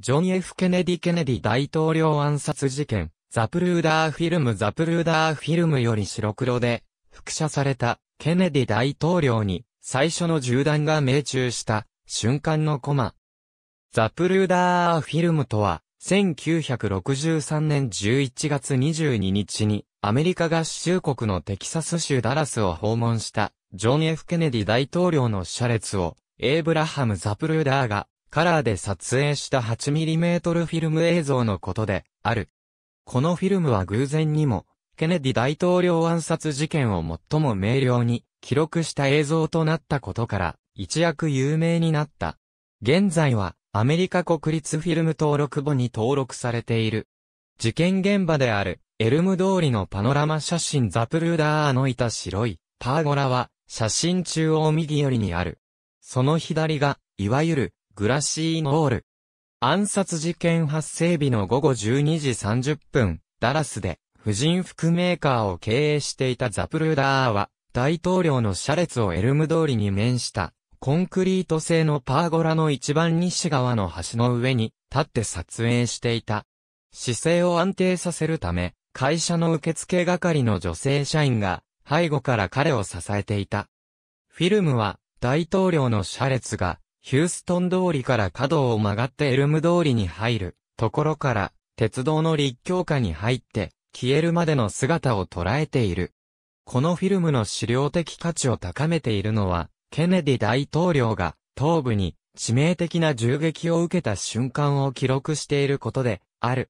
ジョン・ F・ ケネディ・ケネディ大統領暗殺事件、ザプルーダーフィルムザプルーダーフィルムより白黒で、複写された、ケネディ大統領に、最初の銃弾が命中した、瞬間のコマ。ザプルーダーフィルムとは、1963年11月22日に、アメリカ合衆国のテキサス州ダラスを訪問した、ジョン・ F・ ケネディ大統領の車列を、エイブラハム・ザプルーダーがカラーで撮影した 8mm フィルム映像のことである。このフィルムは偶然にも、ケネディ大統領暗殺事件を最も明瞭に記録した映像となったことから、一躍有名になった。現在は、アメリカ国立フィルム登録簿に登録されている。事件現場である、エルム通りのパノラマ写真ザプルーダーのいた白い、パーゴラは、写真中央右寄りにある。その左が、いわゆる、グラシーノール。暗殺事件発生日の午後12時30分、ダラスで、婦人服メーカーを経営していたザプルーダーは、大統領の車列をエルム通りに面した、コンクリート製のパーゴラの一番西側の橋の上に立って撮影していた。姿勢を安定させるため、会社の受付係の女性社員が背後から彼を支えていた。フィルムは大統領の車列がヒューストン通りから角を曲がってエルム通りに入るところから、鉄道の立教下に入って、消えるまでの姿を捉えている。このフィルムの資料的価値を高めているのは、ケネディ大統領が頭部に致命的な銃撃を受けた瞬間を記録していることである。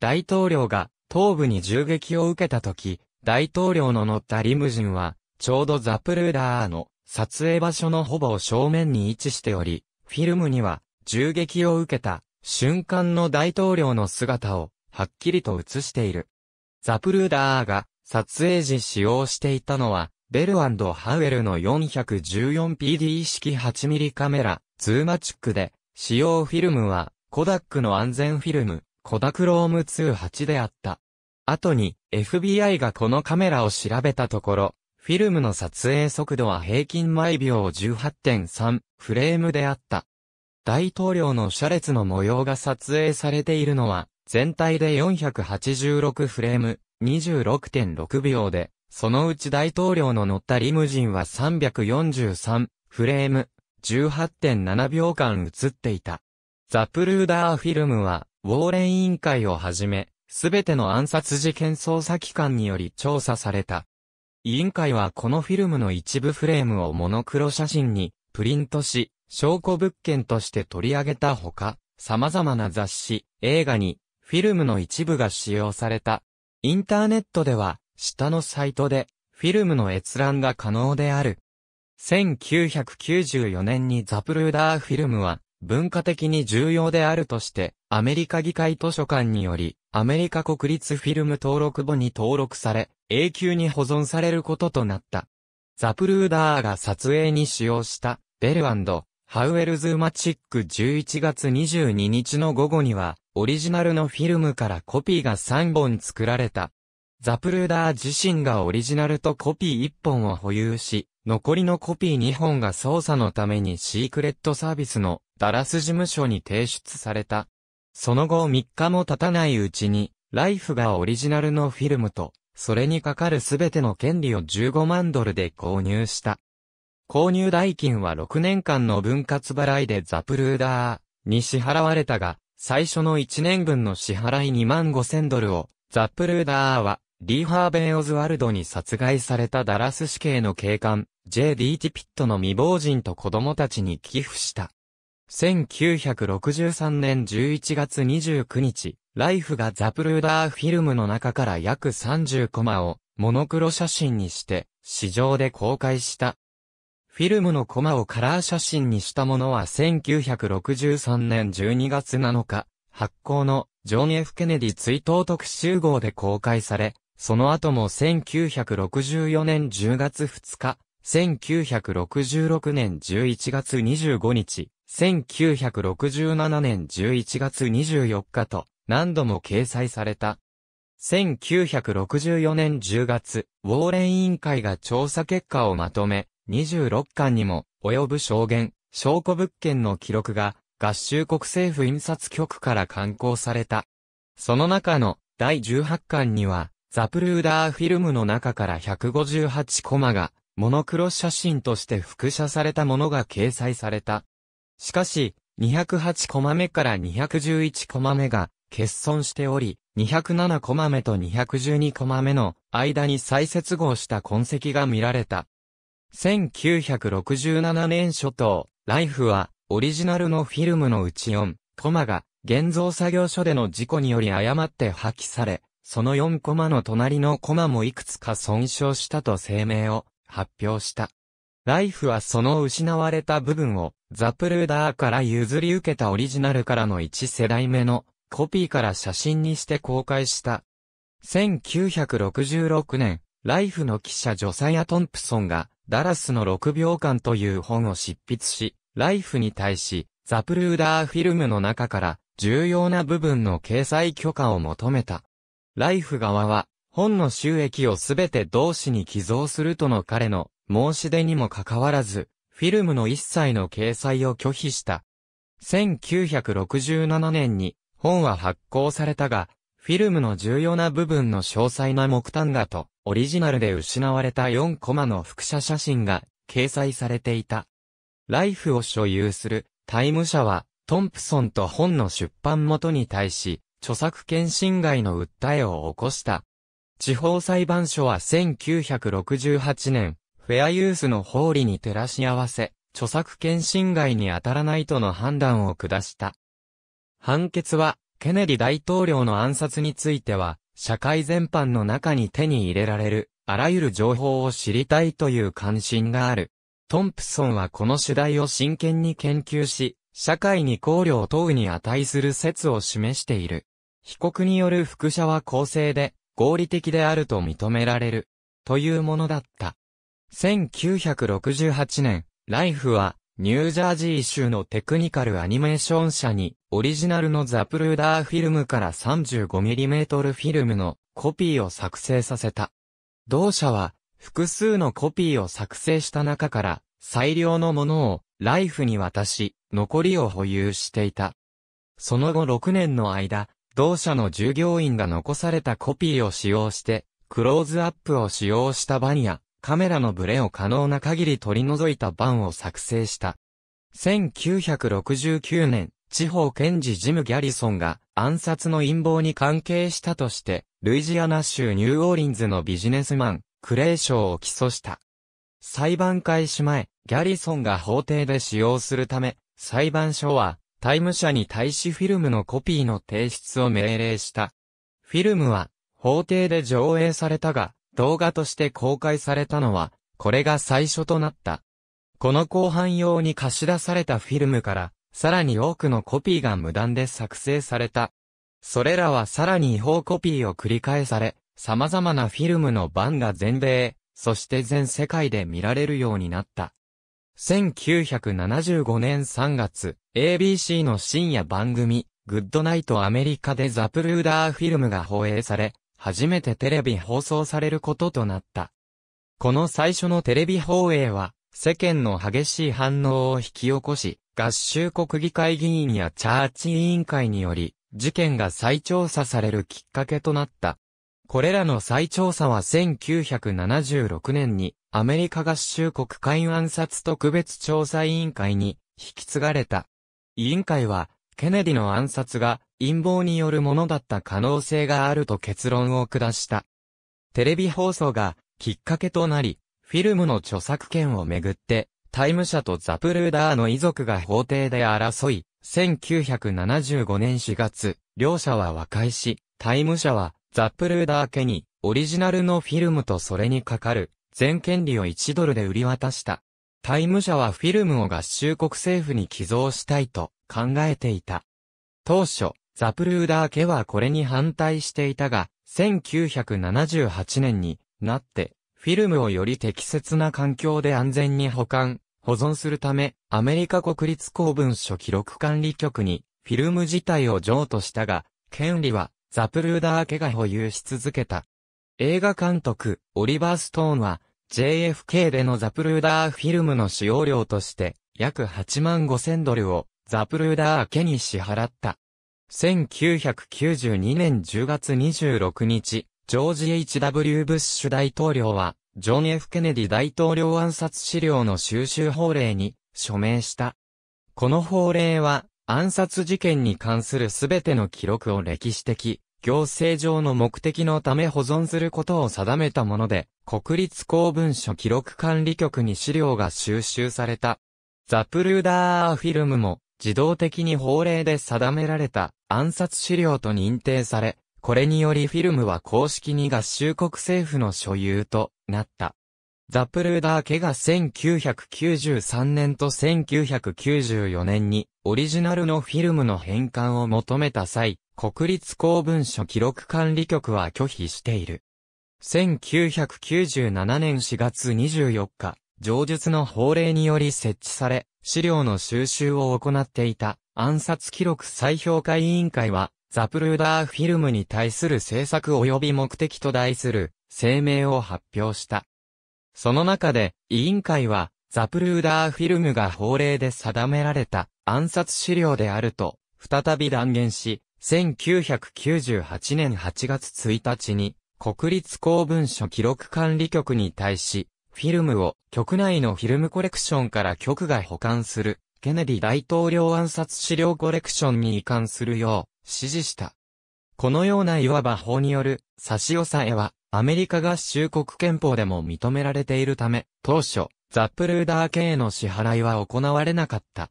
大統領が頭部に銃撃を受けた時、大統領の乗ったリムジンは、ちょうどザプルーダーの撮影場所のほぼ正面に位置しており、フィルムには銃撃を受けた瞬間の大統領の姿をはっきりと映している。ザプルーダーが撮影時使用していたのは、ベルハウエルの 414PD 式 8mm カメラ、ズーマチックで、使用フィルムは、コダックの安全フィルム、コダクローム28であった。後に、FBI がこのカメラを調べたところ、フィルムの撮影速度は平均毎秒18.3フレームであった。大統領の車列の模様が撮影されているのは、全体で486フレーム、26.6秒で、そのうち大統領の乗ったリムジンは343フレーム、18.7秒間映っていた。ザプルーダーフィルムは、ウォーレン委員会をはじめ、すべての暗殺事件捜査機関により調査された。委員会はこのフィルムの一部フレームをモノクロ写真にプリントし、証拠物件として取り上げたほか、様々な雑誌、映画にフィルムの一部が使用された。インターネットでは、下のサイトで、フィルムの閲覧が可能である。1994年にザプルーダーフィルムは、文化的に重要であるとして、アメリカ議会図書館により、アメリカ国立フィルム登録簿に登録され、永久に保存されることとなった。ザプルーダーが撮影に使用した、ベルハウエルズ・マチック11月22日の午後には、オリジナルのフィルムからコピーが3本作られた。ザプルーダー自身がオリジナルとコピー1本を保有し、残りのコピー2本が操作のためにシークレットサービスのダラス事務所に提出された。その後3日も経たないうちに、ライフがオリジナルのフィルムと、それにかかるすべての権利を15万ドルで購入した。購入代金は6年間の分割払いでザプルーダーに支払われたが、最初の1年分の支払い2万5千ドルを、ザプルーダーは、リーハーベイ・オズワルドに殺害されたダラス死刑の警官、J.D. ティピットの未亡人と子供たちに寄付した。1963年11月29日、ライフがザプルーダーフィルムの中から約30コマをモノクロ写真にして市場で公開した。フィルムのコマをカラー写真にしたものは1963年12月7日、発行のジョン・ F・ ケネディ追悼特集号で公開され、その後も1964年10月2日、1966年11月25日、1967年11月24日と何度も掲載された。1964年10月、ウォーレン委員会が調査結果をまとめ、26巻にも及ぶ証言、証拠物件の記録が合衆国政府印刷局から刊行された。その中の第18巻には、ザプルーダーフィルムの中から158コマが、モノクロ写真として複写されたものが掲載された。しかし、208コマ目から211コマ目が欠損しており、207コマ目と212コマ目の間に再接合した痕跡が見られた。1967年初頭、ライフはオリジナルのフィルムのうち4コマが現像作業所での事故により誤って破棄され、その4コマの隣のコマもいくつか損傷したと声明を発表した。ライフはその失われた部分をザ・プルーダーから譲り受けたオリジナルからの1世代目のコピーから写真にして公開した。1966年、ライフの記者ジョサヤ・トンプソンがダラスの6秒間という本を執筆し、ライフに対しザ・プルーダーフィルムの中から重要な部分の掲載許可を求めた。ライフ側は本の収益をすべて同志に寄贈するとの彼の申し出にもかかわらず、フィルムの一切の掲載を拒否した。1967年に本は発行されたが、フィルムの重要な部分の詳細な木炭画と、オリジナルで失われた4コマの複写写真が掲載されていた。ライフを所有するタイム社は、トンプソンと本の出版元に対し、著作権侵害の訴えを起こした。地方裁判所は1968年、フェアユースの法理に照らし合わせ、著作権侵害に当たらないとの判断を下した。判決は、ケネディ大統領の暗殺については、社会全般の中に手に入れられる、あらゆる情報を知りたいという関心がある。トンプソンはこの主題を真剣に研究し、社会に考慮を問うに値する説を示している。被告による副者は公正で、合理的であると認められる。というものだった。1968年、ライフは、ニュージャージー州のテクニカルアニメーション社に、オリジナルのザプルーダーフィルムから 35mm フィルムのコピーを作成させた。同社は、複数のコピーを作成した中から、最良のものを、ライフに渡し、残りを保有していた。その後6年の間、同社の従業員が残されたコピーを使用して、クローズアップを使用したバニア、カメラのブレを可能な限り取り除いた版を作成した。1969年、地方検事ジム・ギャリソンが暗殺の陰謀に関係したとして、ルイジアナ州ニューオーリンズのビジネスマン、クレーショーを起訴した。裁判開始前、ギャリソンが法廷で使用するため、裁判所は、タイム社に対しフィルムのコピーの提出を命令した。フィルムは、法廷で上映されたが、動画として公開されたのは、これが最初となった。この後半用に貸し出されたフィルムから、さらに多くのコピーが無断で作成された。それらはさらに違法コピーを繰り返され、様々なフィルムの版が全米、そして全世界で見られるようになった。1975年3月、ABC の深夜番組、グッドナイトアメリカでザプルーダーフィルムが放映され、初めてテレビ放送されることとなった。この最初のテレビ放映は、世間の激しい反応を引き起こし、合衆国議会議員やチャーチ委員会により、事件が再調査されるきっかけとなった。これらの再調査は1976年にアメリカ合衆国会暗殺特別調査委員会に引き継がれた。委員会はケネディの暗殺が陰謀によるものだった可能性があると結論を下した。テレビ放送がきっかけとなり、フィルムの著作権をめぐって、タイム社とザプルーダーの遺族が法廷で争い、1975年4月、両者は和解し、タイム社はザプルーダー家にオリジナルのフィルムとそれにかかる全権利を1ドルで売り渡した。タイム社はフィルムを合衆国政府に寄贈したいと考えていた。当初、ザプルーダー家はこれに反対していたが、1978年になって、フィルムをより適切な環境で安全に保管、保存するため、アメリカ国立公文書記録管理局に、フィルム自体を譲渡したが、権利は、ザプルーダー家が保有し続けた。映画監督、オリバー・ストーンは、JFK でのザプルーダーフィルムの使用料として、約8万5千ドルをザプルーダー家に支払った。1992年10月26日、ジョージ H.W. ブッシュ大統領は、ジョン・ F・ ケネディ大統領暗殺資料の収集法令に署名した。この法令は暗殺事件に関するすべての記録を歴史的行政上の目的のため保存することを定めたもので、国立公文書記録管理局に資料が収集された。ザプルーダーフィルムも自動的に法令で定められた暗殺資料と認定され、これによりフィルムは公式に合衆国政府の所有となった。ザプルーダー家が1993年と1994年にオリジナルのフィルムの返還を求めた際、国立公文書記録管理局は拒否している。1997年4月24日、上述の法令により設置され、資料の収集を行っていた暗殺記録再評価委員会は、ザプルーダーフィルムに対する制作及び目的と題する声明を発表した。その中で、委員会は、ザプルーダーフィルムが法令で定められた暗殺資料であると、再び断言し、1998年8月1日に、国立公文書記録管理局に対し、フィルムを局内のフィルムコレクションから局が保管する、ケネディ大統領暗殺資料コレクションに移管するよう指示した。このようないわば法による差し押さえは、アメリカ合衆国憲法でも認められているため、当初、ザップルーダー系の支払いは行われなかった。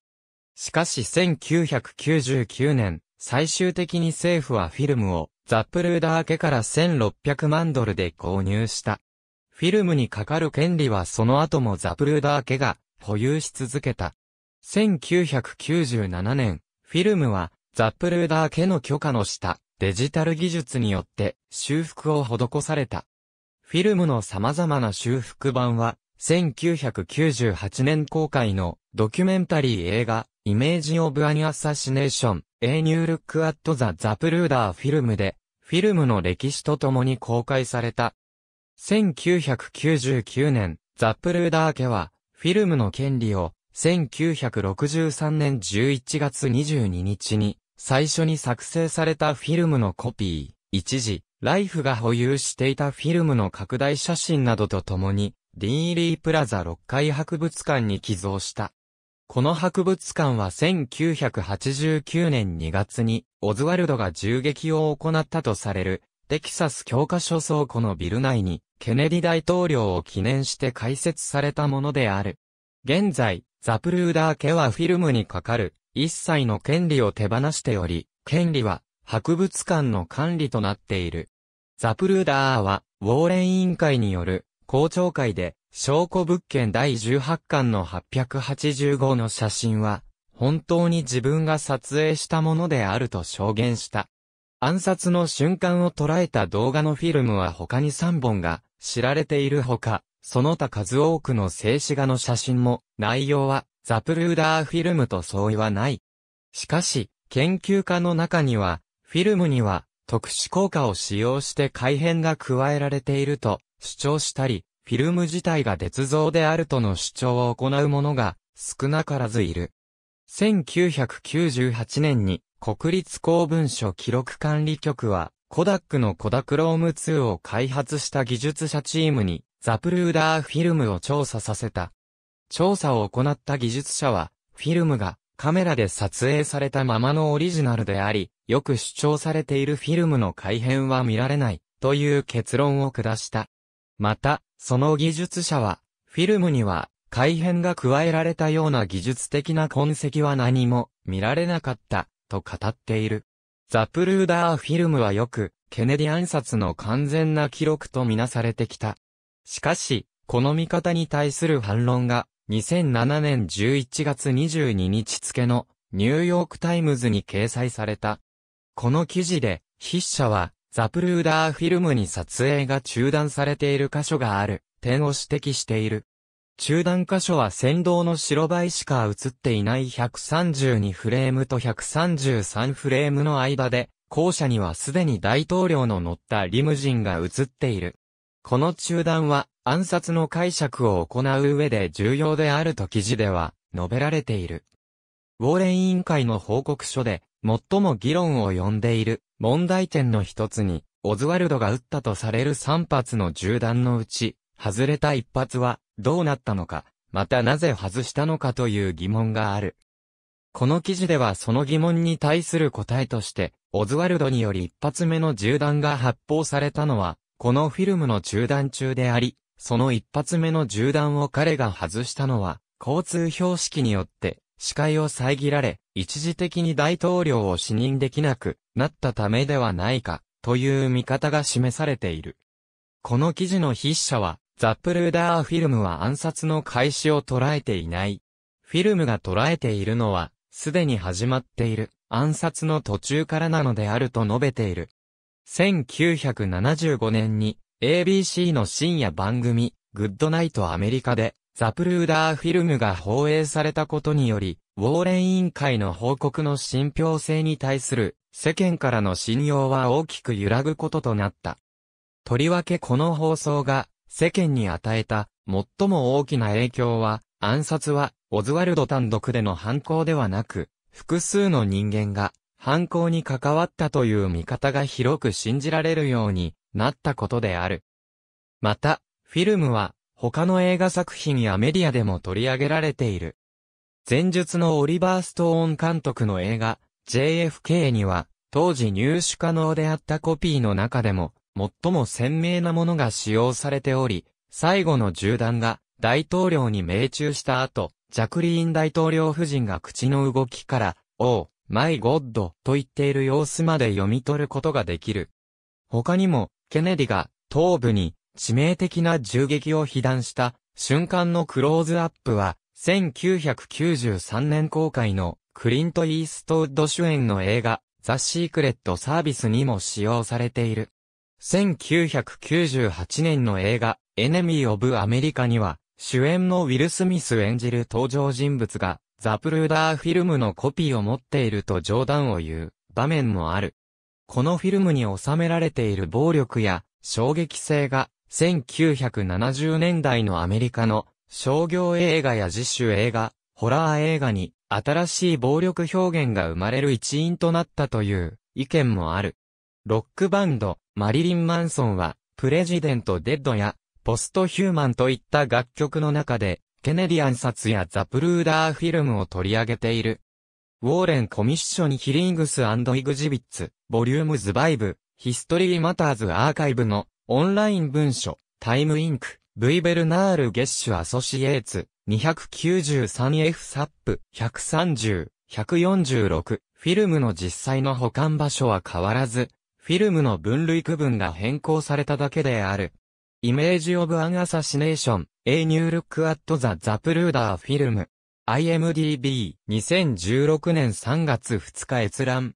しかし1999年、最終的に政府はフィルムをザップルーダー家から1600万ドルで購入した。フィルムにかかる権利はその後もザップルーダー家が保有し続けた。1997年、フィルムはザップルーダー家の許可の下、デジタル技術によって修復を施された。フィルムの様々な修復版は、1998年公開のドキュメンタリー映画、イメージオブアニアサシネーション、A ニュールックアットザ・ザ・プルーダーフィルムで、フィルムの歴史とともに公開された。1999年、ザプルーダー家は、フィルムの権利を、1963年11月22日に、最初に作成されたフィルムのコピー、一時、ライフが保有していたフィルムの拡大写真などとともに、ディーリープラザ6階博物館に寄贈した。この博物館は1989年2月に、オズワルドが銃撃を行ったとされる、テキサス教科書倉庫のビル内に、ケネディ大統領を記念して開設されたものである。現在、ザプルーダー家はフィルムにかかる、一切の権利を手放しており、権利は、博物館の管理となっている。ザプルーダーは、ウォーレン委員会による、公聴会で、証拠物件第18巻の885の写真は、本当に自分が撮影したものであると証言した。暗殺の瞬間を捉えた動画のフィルムは他に3本が知られているほか、その他数多くの静止画の写真も、内容はザプルーダーフィルムと相違はない。しかし、研究家の中には、フィルムには特殊効果を使用して改変が加えられていると主張したり、フィルム自体が鉄造であるとの主張を行う者が少なからずいる。1998年に国立公文書記録管理局はコダックのコダクローム2を開発した技術者チームにザプルーダーフィルムを調査させた。調査を行った技術者はフィルムがカメラで撮影されたままのオリジナルであり、よく主張されているフィルムの改変は見られない、という結論を下した。また、その技術者は、フィルムには改変が加えられたような技術的な痕跡は何も見られなかった、と語っている。ザプルーダーフィルムはよく、ケネディ暗殺の完全な記録とみなされてきた。しかし、この見方に対する反論が、2007年11月22日付のニューヨークタイムズに掲載された。この記事で、筆者は、ザプルーダーフィルムに撮影が中断されている箇所がある点を指摘している。中断箇所は先導の白バイしか映っていない132フレームと133フレームの間で、後者にはすでに大統領の乗ったリムジンが映っている。この中断は暗殺の解釈を行う上で重要であると記事では述べられている。ウォーレン委員会の報告書で、最も議論を呼んでいる問題点の一つに、オズワルドが撃ったとされる3発の銃弾のうち、外れた1発はどうなったのか、またなぜ外したのかという疑問がある。この記事ではその疑問に対する答えとして、オズワルドにより1発目の銃弾が発砲されたのは、このフィルムの中断中であり、その1発目の銃弾を彼が外したのは、交通標識によって視界を遮られ、一時的に大統領を視認できなくなったためではないか、という見方が示されている。この記事の筆者は、ザ・プルーダーフィルムは暗殺の開始を捉えていない。フィルムが捉えているのは、すでに始まっている暗殺の途中からなのであると述べている。1975年に ABC の深夜番組、グッドナイトアメリカでザプルーダーフィルムが放映されたことにより、ウォーレン委員会の報告の信憑性に対する世間からの信用は大きく揺らぐこととなった。とりわけこの放送が世間に与えた最も大きな影響は、暗殺はオズワルド単独での犯行ではなく、複数の人間が犯行に関わったという見方が広く信じられるようになったことである。また、フィルムは他の映画作品やメディアでも取り上げられている。前述のオリバー・ストーン監督の映画、JFK には、当時入手可能であったコピーの中でも、最も鮮明なものが使用されており、最後の銃弾が大統領に命中した後、ジャクリーン大統領夫人が口の動きから、おう、マイゴッドと言っている様子まで読み取ることができる。他にも、ケネディが頭部に致命的な銃撃を被弾した瞬間のクローズアップは、1993年公開のクリント・イーストウッド主演の映画、ザ・シークレット・サービスにも使用されている。1998年の映画、エネミー・オブ・アメリカには、主演のウィル・スミス演じる登場人物が、ザ・プルーダーフィルムのコピーを持っていると冗談を言う場面もある。このフィルムに収められている暴力や衝撃性が1970年代のアメリカの商業映画や自主映画、ホラー映画に新しい暴力表現が生まれる一因となったという意見もある。ロックバンド、マリリン・マンソンは、プレジデント・デッドや、ポストヒューマンといった楽曲の中で、ケネディアン札やザ・プルーダーフィルムを取り上げている。ウォーレンコミッションヒリングスイグジビッツ、ボリュームズ・バイブ、ヒストリー・マターズ・アーカイブのオンライン文書、タイムインク、V ベルナールゲッシュアソシエーツ、293F サップ、130、146、フィルムの実際の保管場所は変わらず、フィルムの分類区分が変更されただけである。イメージオブアンアサシネーション、A New Look at the Zapruder Film。IMDB、2016年3月2日閲覧。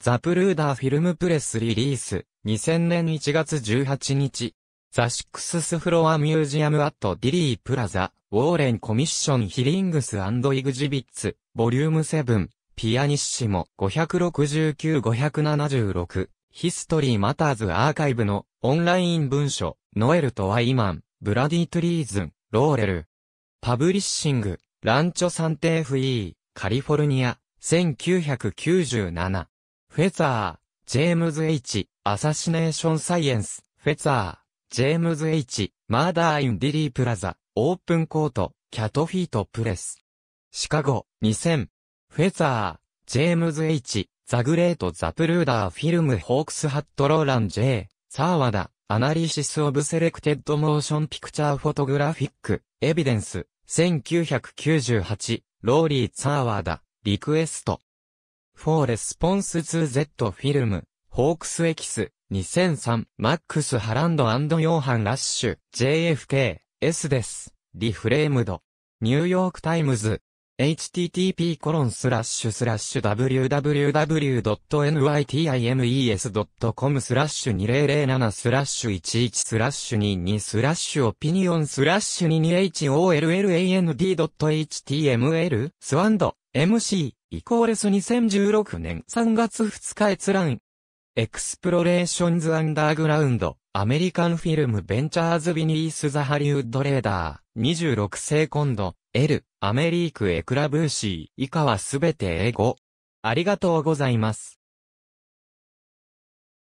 ザプルーダーフィルムプレスリリース、2000年1月18日、ザ・シックススフロア・ミュージアム・アット・ディリー・プラザ、ウォーレン・コミッション・ヒリングス・アンド・イグジビッツ、ボリューム7、ピアニッシモ、569-576、ヒストリー・マターズ・アーカイブの、オンライン文書、ノエルとワイマン、ブラディ・トゥリーズン、ローレル。パブリッシング、ランチョ・サンテーフ・イー、カリフォルニア、1997。フェザー、ジェームズ・ H、アサシネーションサイエンス、フェザー、ジェームズ・ H、マーダー・イン・ディリー・プラザ、オープンコート、キャトフィート・プレス。シカゴ、2000。フェザー、ジェームズ・ H、ザ・グレート・ザ・プルーダー・フィルム・ホークス・ハット・ローラン・ J、サーワダ、アナリシス・オブ・セレクテッド・モーション・ピクチャー・フォトグラフィック、エビデンス、1998、ローリー・サーワダ、リクエスト。フォーレスポンス 2Z フィルム、ホークスエキス、2003、マックス・ハランドヨーハン・ラッシュ、JFK、S です。リフレームド。ニューヨークタイムズ。http コロンスラッシュスラッシュ www.nytimes.com スラッシュ2007スラッシュ11スラッシュ22スラッシュオピニオンスラッシュ 22holland.html スワンド MC イコールス2016年3月2日閲覧エクスプロレーションズ・アンダーグラウンド、アメリカンフィルム・ベンチャーズ・ビニース・ザ・ハリウッド・レーダー、26セコンド、L、アメリーク・エクラブーシー、以下はすべて英語。ありがとうございます。